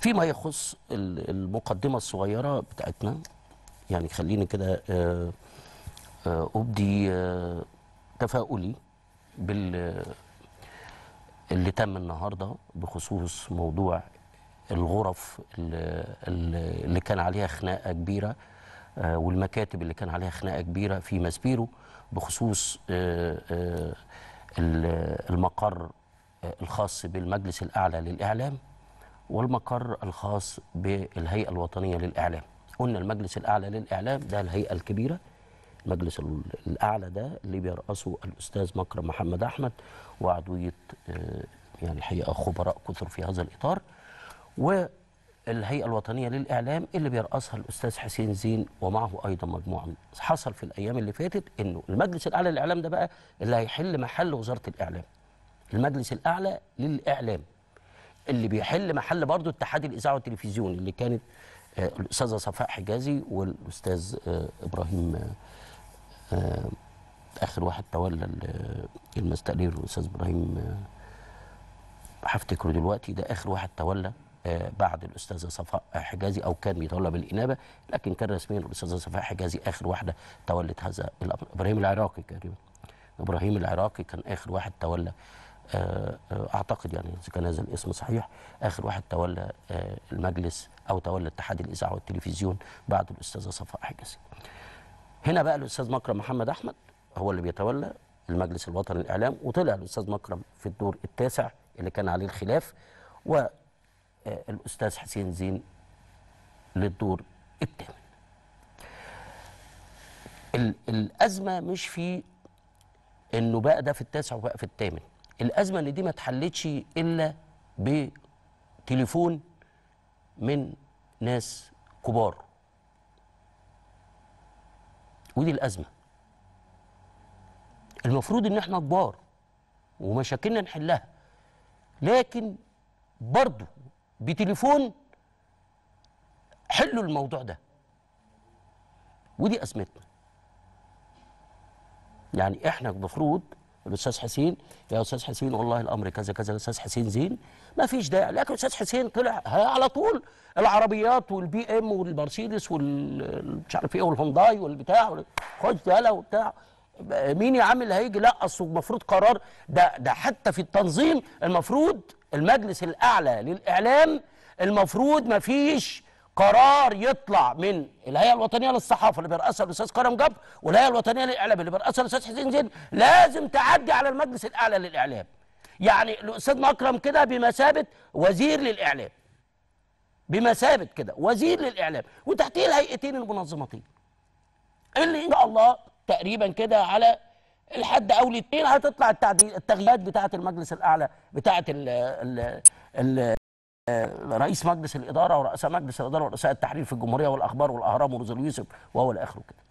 فيما يخص المقدمة الصغيرة بتاعتنا يعني خليني كده آه، آه، أبدي آه، تفاؤلي بال اللي تم النهارده بخصوص موضوع الغرف اللي كان عليها خناقه كبيره والمكاتب اللي كان عليها خناقه كبيره في ماسبيرو بخصوص المقر الخاص بالمجلس الاعلى للاعلام والمقر الخاص بالهيئة الوطنية للإعلام قلنا المجلس الأعلى للإعلام ده الهيئة الكبيرة المجلس الأعلى ده اللي بيرأسه الأستاذ مكرم محمد أحمد وعضوية آه، يعني الحقيقة خبراء كثر في هذا الإطار والهيئة الوطنية للإعلام اللي بيرأسها الأستاذ حسين زين ومعه أيضا مجموعة من حصل في الأيام اللي فاتت إنه المجلس الأعلى للإعلام ده بقى اللي هيحل محل وزارة الإعلام المجلس الأعلى للإعلام اللي بيحل محل برضه اتحاد الاذاعه والتلفزيون اللي كانت آه، الاستاذه صفاء حجازي والاستاذ آه، ابراهيم آه، اخر واحد تولى المستقلير الاستاذ ابراهيم هفتكره دلوقتي ده اخر واحد تولى بعد الاستاذه صفاء حجازي او كان بيتولى بالانابه لكن كان رسميا الاستاذه صفاء حجازي اخر واحده تولت هذا الامر ابراهيم العراقي تقريبا ابراهيم العراقي كان اخر واحد تولى آه، آه، اعتقد يعني اذا كان هذا الاسم صحيح اخر واحد تولى آه، المجلس او تولى اتحاد الاذاعه والتلفزيون بعد الاستاذه صفاء حجازي. هنا بقى الاستاذ مكرم محمد احمد هو اللي بيتولى المجلس الوطني للاعلام وطلع الاستاذ مكرم في الدور التاسع اللي كان عليه الخلاف والاستاذ حسين زين للدور الثامن. الازمه مش في انه بقى ده في التاسع وبقى في الثامن الأزمة اللي دي ما اتحلتش إلا بتليفون من ناس كبار ودي الأزمة المفروض إن احنا كبار ومشاكلنا نحلها لكن برضو بتليفون حلوا الموضوع ده ودي أزمتنا يعني احنا المفروض الاستاذ حسين يا استاذ حسين والله الامر كذا كذا الاستاذ حسين زين ما فيش داعي لكن الاستاذ حسين طلع على طول العربيات والبي ام والمرسيدس والمش عارف ايه والهونداي والبتاع خد يلا وبتاع مين يا عم اللي هيجي لا اصل المفروض قرار ده ده حتى في التنظيم المفروض المجلس الاعلى للاعلام المفروض ما فيش قرار يطلع من الهيئه الوطنيه للصحافه اللي بيرأسها الاستاذ كرم جبر والهيئه الوطنيه للاعلام اللي بيرأسها الاستاذ حسين زين لازم تعدي على المجلس الاعلى للاعلام يعني الاستاذ مكرم كده بمثابه وزير للاعلام بمثابه كده وزير للاعلام وتحتيه الهيئتين المنظمتين اللي ان شاء الله تقريبا كده على الحد او الاثنين هتطلع التغييرات بتاعه المجلس الاعلى بتاعه ال ال ال رئيس مجلس الاداره ورؤساء مجلس الاداره ورؤساء التحرير في الجمهوريه والاخبار والاهرام ورزق يوسف وهو الاخر كده